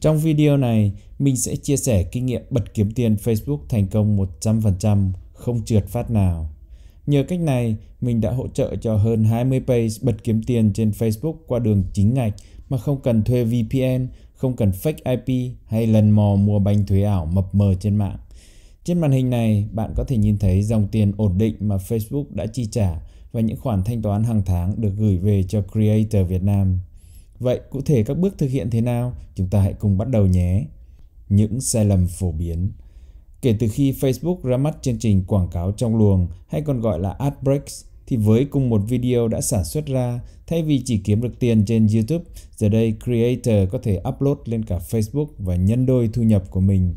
Trong video này, mình sẽ chia sẻ kinh nghiệm bật kiếm tiền Facebook thành công 100%, không trượt phát nào. Nhờ cách này, mình đã hỗ trợ cho hơn 20 page bật kiếm tiền trên Facebook qua đường chính ngạch mà không cần thuê VPN, không cần fake IP hay lần mò mua bánh thuế ảo mập mờ trên mạng. Trên màn hình này, bạn có thể nhìn thấy dòng tiền ổn định mà Facebook đã chi trả và những khoản thanh toán hàng tháng được gửi về cho Creator Việt Nam. Vậy cụ thể các bước thực hiện thế nào? Chúng ta hãy cùng bắt đầu nhé. Những sai lầm phổ biến Kể từ khi Facebook ra mắt chương trình quảng cáo trong luồng hay còn gọi là ad breaks thì với cùng một video đã sản xuất ra, thay vì chỉ kiếm được tiền trên YouTube, giờ đây creator có thể upload lên cả Facebook và nhân đôi thu nhập của mình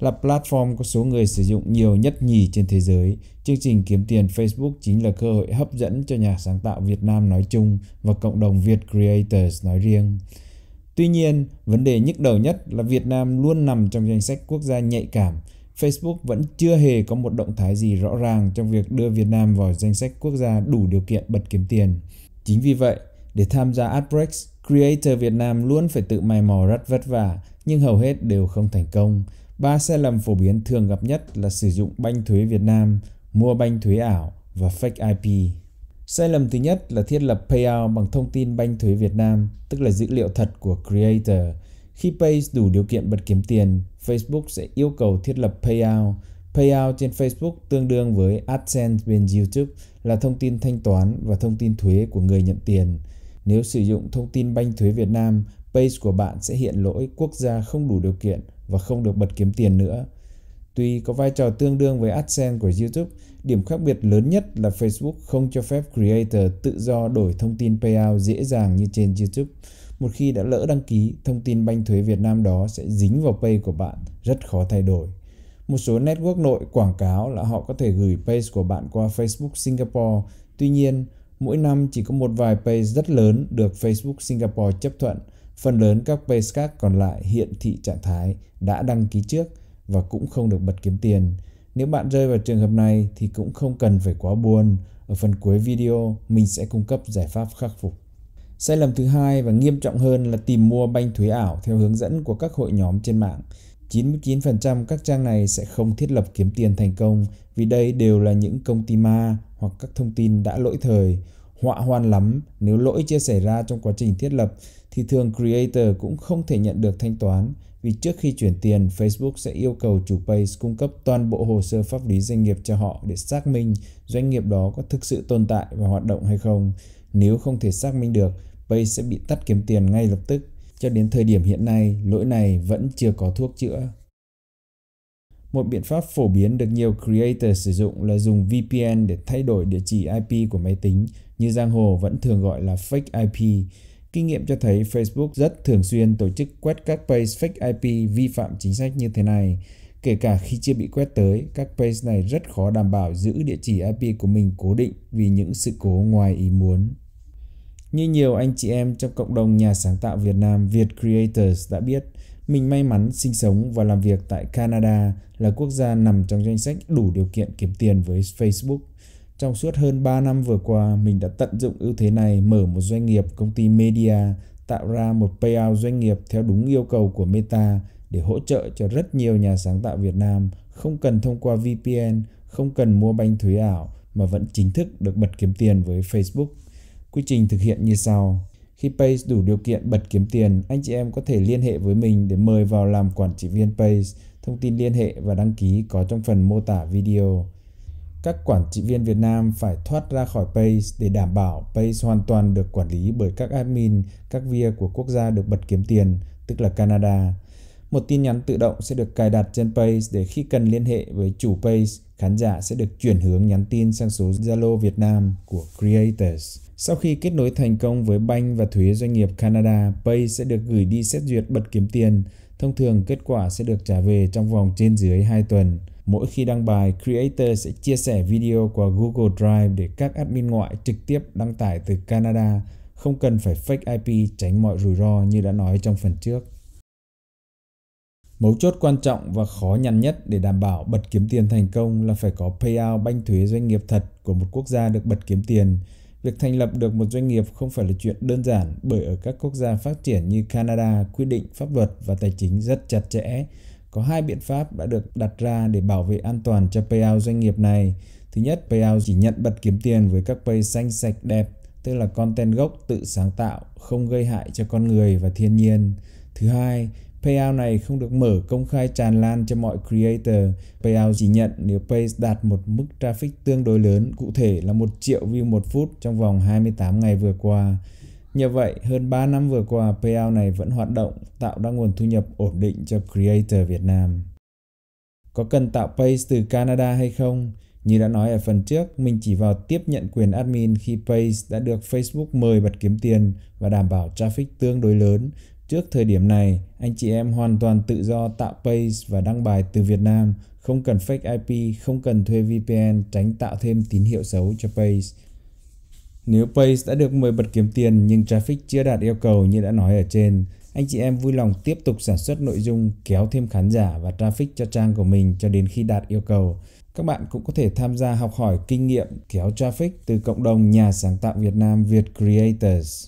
là platform có số người sử dụng nhiều nhất nhì trên thế giới. Chương trình kiếm tiền Facebook chính là cơ hội hấp dẫn cho nhà sáng tạo Việt Nam nói chung và cộng đồng Việt Creators nói riêng. Tuy nhiên, vấn đề nhức đầu nhất là Việt Nam luôn nằm trong danh sách quốc gia nhạy cảm. Facebook vẫn chưa hề có một động thái gì rõ ràng trong việc đưa Việt Nam vào danh sách quốc gia đủ điều kiện bật kiếm tiền. Chính vì vậy, để tham gia AdBreaks, creator Việt Nam luôn phải tự mày mò rất vất vả, nhưng hầu hết đều không thành công. Ba sai lầm phổ biến thường gặp nhất là sử dụng banh thuế Việt Nam, mua banh thuế ảo và fake IP. Sai lầm thứ nhất là thiết lập payout bằng thông tin banh thuế Việt Nam, tức là dữ liệu thật của creator. Khi page đủ điều kiện bật kiếm tiền, Facebook sẽ yêu cầu thiết lập payout. Payout trên Facebook tương đương với AdSense bên YouTube là thông tin thanh toán và thông tin thuế của người nhận tiền. Nếu sử dụng thông tin banh thuế Việt Nam, page của bạn sẽ hiện lỗi quốc gia không đủ điều kiện và không được bật kiếm tiền nữa. Tuy có vai trò tương đương với AdSense của YouTube, điểm khác biệt lớn nhất là Facebook không cho phép creator tự do đổi thông tin payout dễ dàng như trên YouTube. Một khi đã lỡ đăng ký, thông tin banh thuế Việt Nam đó sẽ dính vào pay của bạn, rất khó thay đổi. Một số network nội quảng cáo là họ có thể gửi page của bạn qua Facebook Singapore. Tuy nhiên, mỗi năm chỉ có một vài page rất lớn được Facebook Singapore chấp thuận – Phần lớn các Paystack còn lại hiện thị trạng thái đã đăng ký trước và cũng không được bật kiếm tiền. Nếu bạn rơi vào trường hợp này thì cũng không cần phải quá buồn. Ở phần cuối video, mình sẽ cung cấp giải pháp khắc phục. Sai lầm thứ hai và nghiêm trọng hơn là tìm mua banh thuế ảo theo hướng dẫn của các hội nhóm trên mạng. 99% các trang này sẽ không thiết lập kiếm tiền thành công vì đây đều là những công ty ma hoặc các thông tin đã lỗi thời họa hoan lắm nếu lỗi chưa xảy ra trong quá trình thiết lập thì thường creator cũng không thể nhận được thanh toán vì trước khi chuyển tiền, Facebook sẽ yêu cầu chủ page cung cấp toàn bộ hồ sơ pháp lý doanh nghiệp cho họ để xác minh doanh nghiệp đó có thực sự tồn tại và hoạt động hay không. Nếu không thể xác minh được, page sẽ bị tắt kiếm tiền ngay lập tức. Cho đến thời điểm hiện nay, lỗi này vẫn chưa có thuốc chữa. Một biện pháp phổ biến được nhiều creator sử dụng là dùng VPN để thay đổi địa chỉ IP của máy tính, như giang hồ vẫn thường gọi là fake IP. Kinh nghiệm cho thấy Facebook rất thường xuyên tổ chức quét các page fake IP vi phạm chính sách như thế này. Kể cả khi chưa bị quét tới, các page này rất khó đảm bảo giữ địa chỉ IP của mình cố định vì những sự cố ngoài ý muốn. Như nhiều anh chị em trong cộng đồng nhà sáng tạo Việt Nam Việt Creators đã biết, mình may mắn sinh sống và làm việc tại Canada là quốc gia nằm trong danh sách đủ điều kiện kiếm tiền với Facebook. Trong suốt hơn 3 năm vừa qua, mình đã tận dụng ưu thế này mở một doanh nghiệp công ty media, tạo ra một payout doanh nghiệp theo đúng yêu cầu của Meta để hỗ trợ cho rất nhiều nhà sáng tạo Việt Nam không cần thông qua VPN, không cần mua banh thuế ảo mà vẫn chính thức được bật kiếm tiền với Facebook. Quy trình thực hiện như sau. Khi Pace đủ điều kiện bật kiếm tiền, anh chị em có thể liên hệ với mình để mời vào làm quản trị viên Pace. Thông tin liên hệ và đăng ký có trong phần mô tả video. Các quản trị viên Việt Nam phải thoát ra khỏi Pace để đảm bảo Pace hoàn toàn được quản lý bởi các admin, các VIA của quốc gia được bật kiếm tiền, tức là Canada. Một tin nhắn tự động sẽ được cài đặt trên Pace để khi cần liên hệ với chủ Pace, khán giả sẽ được chuyển hướng nhắn tin sang số Zalo Việt Nam của Creators. Sau khi kết nối thành công với banh và thuế doanh nghiệp Canada, Pay sẽ được gửi đi xét duyệt bật kiếm tiền. Thông thường, kết quả sẽ được trả về trong vòng trên dưới 2 tuần. Mỗi khi đăng bài, Creator sẽ chia sẻ video qua Google Drive để các admin ngoại trực tiếp đăng tải từ Canada, không cần phải fake IP tránh mọi rủi ro như đã nói trong phần trước. Mấu chốt quan trọng và khó nhằn nhất để đảm bảo bật kiếm tiền thành công là phải có payout banh thuế doanh nghiệp thật của một quốc gia được bật kiếm tiền. Việc thành lập được một doanh nghiệp không phải là chuyện đơn giản bởi ở các quốc gia phát triển như Canada, quy định pháp luật và tài chính rất chặt chẽ. Có hai biện pháp đã được đặt ra để bảo vệ an toàn cho payout doanh nghiệp này. Thứ nhất, payout chỉ nhận bật kiếm tiền với các pay xanh sạch đẹp, tức là content gốc tự sáng tạo, không gây hại cho con người và thiên nhiên. Thứ hai, Payout này không được mở công khai tràn lan cho mọi creator. Payout chỉ nhận nếu page đạt một mức traffic tương đối lớn, cụ thể là 1 triệu view một phút trong vòng 28 ngày vừa qua. Nhờ vậy, hơn 3 năm vừa qua, payout này vẫn hoạt động, tạo ra nguồn thu nhập ổn định cho creator Việt Nam. Có cần tạo page từ Canada hay không? Như đã nói ở phần trước, mình chỉ vào tiếp nhận quyền admin khi page đã được Facebook mời bật kiếm tiền và đảm bảo traffic tương đối lớn Trước thời điểm này, anh chị em hoàn toàn tự do tạo page và đăng bài từ Việt Nam, không cần fake IP, không cần thuê VPN tránh tạo thêm tín hiệu xấu cho page. Nếu page đã được mời bật kiếm tiền nhưng traffic chưa đạt yêu cầu như đã nói ở trên, anh chị em vui lòng tiếp tục sản xuất nội dung kéo thêm khán giả và traffic cho trang của mình cho đến khi đạt yêu cầu. Các bạn cũng có thể tham gia học hỏi kinh nghiệm kéo traffic từ cộng đồng nhà sáng tạo Việt Nam Việt Creators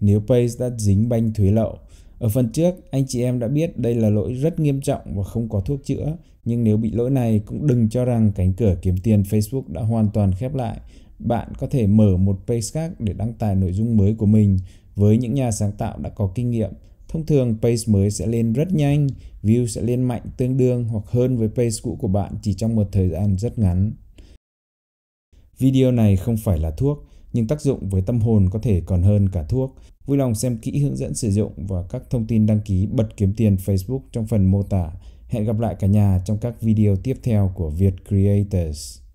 nếu Pace đã dính banh thuế lậu. Ở phần trước, anh chị em đã biết đây là lỗi rất nghiêm trọng và không có thuốc chữa, nhưng nếu bị lỗi này cũng đừng cho rằng cánh cửa kiếm tiền Facebook đã hoàn toàn khép lại. Bạn có thể mở một page khác để đăng tải nội dung mới của mình với những nhà sáng tạo đã có kinh nghiệm. Thông thường page mới sẽ lên rất nhanh, view sẽ lên mạnh tương đương hoặc hơn với page cũ của bạn chỉ trong một thời gian rất ngắn. Video này không phải là thuốc, nhưng tác dụng với tâm hồn có thể còn hơn cả thuốc. Vui lòng xem kỹ hướng dẫn sử dụng và các thông tin đăng ký bật kiếm tiền Facebook trong phần mô tả. Hẹn gặp lại cả nhà trong các video tiếp theo của Việt Creators.